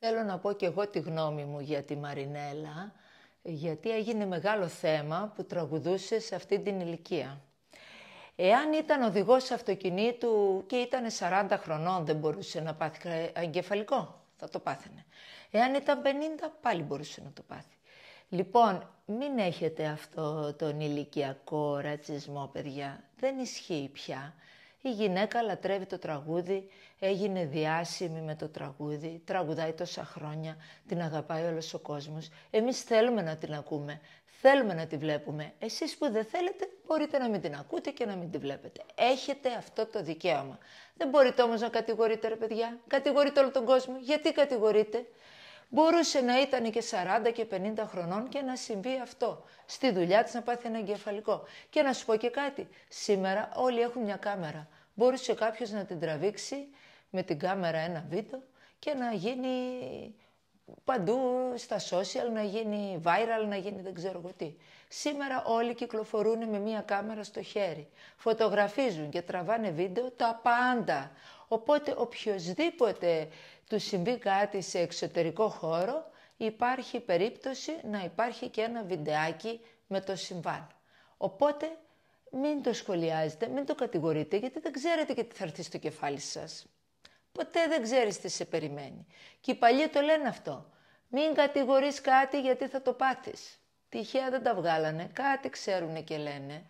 Θέλω να πω και εγώ τη γνώμη μου για τη Μαρινέλα, γιατί έγινε μεγάλο θέμα που τραγουδούσε σε αυτή την ηλικία. Εάν ήταν οδηγός αυτοκινήτου και ήταν 40 χρονών, δεν μπορούσε να πάθει εγκεφαλικό, θα το πάθαινε. Εάν ήταν 50, πάλι μπορούσε να το πάθει. Λοιπόν, μην έχετε αυτό τον ηλικιακό ρατσισμό, παιδιά. Δεν ισχύει πια. Η γυναίκα λατρεύει το τραγούδι, έγινε διάσημη με το τραγούδι, τραγουδάει τόσα χρόνια, την αγαπάει όλος ο κόσμος. Εμείς θέλουμε να την ακούμε, θέλουμε να τη βλέπουμε. Εσείς που δεν θέλετε μπορείτε να μην την ακούτε και να μην τη βλέπετε. Έχετε αυτό το δικαίωμα. Δεν μπορείτε όμως να κατηγορείτε ρε παιδιά, κατηγορείτε όλο τον κόσμο. Γιατί κατηγορείτε. Μπορούσε να ήταν και 40 και 50 χρονών και να συμβεί αυτό. Στη δουλειά της να πάθει ένα εγκεφαλικό. Και να σου πω και κάτι, σήμερα όλοι έχουν μια κάμερα. Μπορούσε κάποιος να την τραβήξει με την κάμερα ένα βίντεο και να γίνει παντού στα social να γίνει viral, να γίνει δεν ξέρω εγώ τι. Σήμερα όλοι κυκλοφορούν με μία κάμερα στο χέρι. Φωτογραφίζουν και τραβάνε βίντεο τα πάντα. Οπότε οποιοδήποτε του συμβεί κάτι σε εξωτερικό χώρο, υπάρχει περίπτωση να υπάρχει και ένα βιντεάκι με το συμβάν. Οπότε μην το σχολιάζετε, μην το κατηγορείτε, γιατί δεν ξέρετε και τι θα έρθει στο κεφάλι σας. Ποτέ δεν ξέρεις τι σε περιμένει. Και οι παλιοί το λένε αυτό. Μην κατηγορείς κάτι γιατί θα το πάθεις. Τυχαία δεν τα βγάλανε, κάτι ξέρουνε και λένε.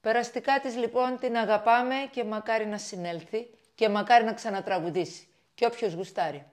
Περαστικά της λοιπόν την αγαπάμε και μακάρι να συνέλθει και μακάρι να ξανατραγουδήσει. Και όποιος γουστάρει.